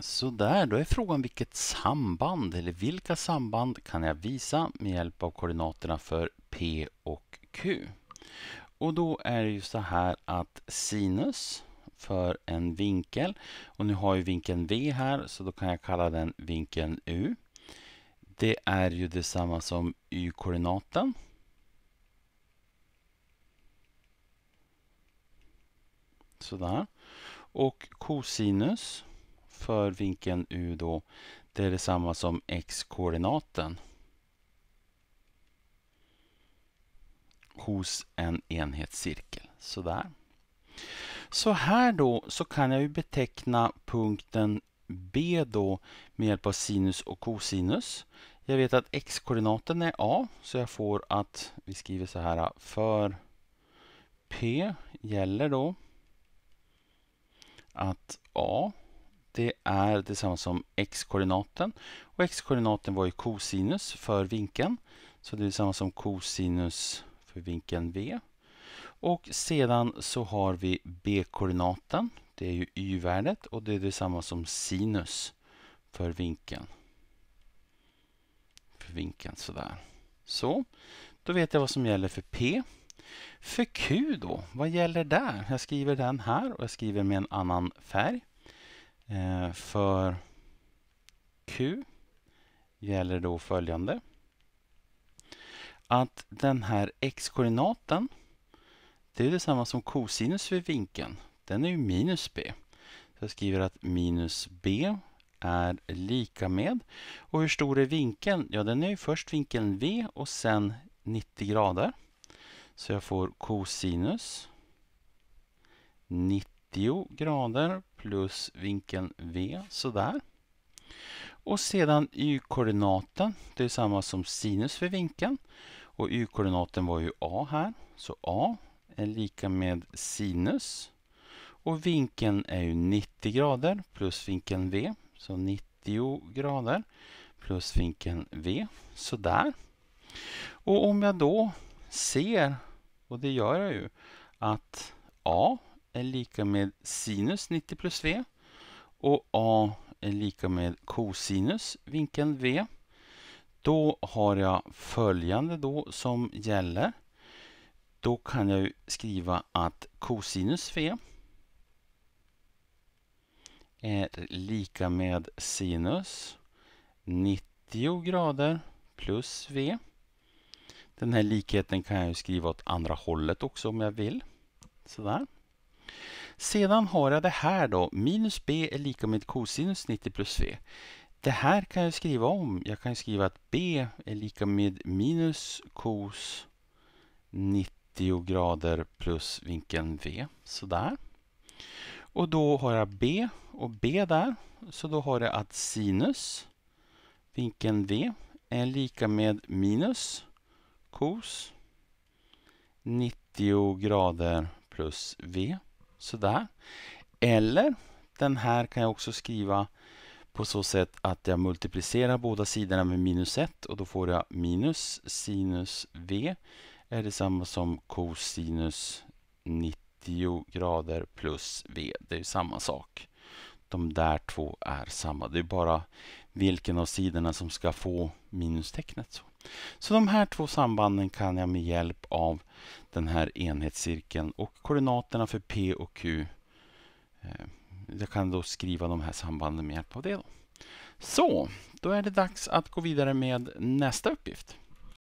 Sådär, då är frågan vilket samband eller vilka samband kan jag visa med hjälp av koordinaterna för P och Q? Och då är det ju så här att sinus för en vinkel och nu har ju vinkeln V här så då kan jag kalla den vinkeln U. Det är ju detsamma som Y-koordinaten. Sådär. Och kosinus för vinkeln U då, det är detsamma som x-koordinaten hos en enhetscirkel. Sådär. Så här då så kan jag ju beteckna punkten B då med hjälp av sinus och kosinus. Jag vet att x-koordinaten är A så jag får att vi skriver så här för P gäller då att A det är detsamma som x-koordinaten. Och x-koordinaten var ju kosinus för vinkeln. Så det är detsamma som kosinus för vinkeln v. Och sedan så har vi b-koordinaten. Det är ju y-värdet och det är detsamma som sinus för vinkeln. För vinkeln sådär. Så, då vet jag vad som gäller för p. För Q då, vad gäller där? Jag skriver den här och jag skriver med en annan färg. Eh, för Q gäller då följande. Att den här x-koordinaten, det är detsamma som kosinus vid vinkeln. Den är ju minus b. Så jag skriver att minus b är lika med. Och hur stor är vinkeln? Ja, den är ju först vinkeln v och sen 90 grader. Så jag får kosinus 90 90 grader plus vinkeln V, sådär. Och sedan y-koordinaten, det är samma som sinus för vinkeln. Och y-koordinaten var ju A här, så A är lika med sinus. Och vinkeln är ju 90 grader plus vinkeln V, så 90 grader plus vinkeln V, sådär. Och om jag då ser, och det gör jag ju, att A är lika med sinus 90 plus v och a är lika med kosinus vinkeln v. Då har jag följande då som gäller. Då kan jag skriva att kosinus v är lika med sinus 90 grader plus v. Den här likheten kan jag skriva åt andra hållet också om jag vill. Sådär. Sedan har jag det här då. Minus b är lika med cosinus 90 plus v. Det här kan jag skriva om. Jag kan skriva att b är lika med minus cos 90 grader plus vinkeln v. Sådär. Och då har jag b och b där. Så då har jag att sinus vinkeln v är lika med minus cos 90 grader plus v. Sådär. Eller den här kan jag också skriva på så sätt att jag multiplicerar båda sidorna med minus 1 och då får jag minus sinus v är detsamma som cosinus 90 grader plus v. Det är samma sak. De där två är samma. Det är bara vilken av sidorna som ska få minustecknet. Så de här två sambanden kan jag med hjälp av den här enhetscirkeln och koordinaterna för P och Q. Eh, jag kan då skriva de här sambanden med hjälp av det. Då. Så, då är det dags att gå vidare med nästa uppgift.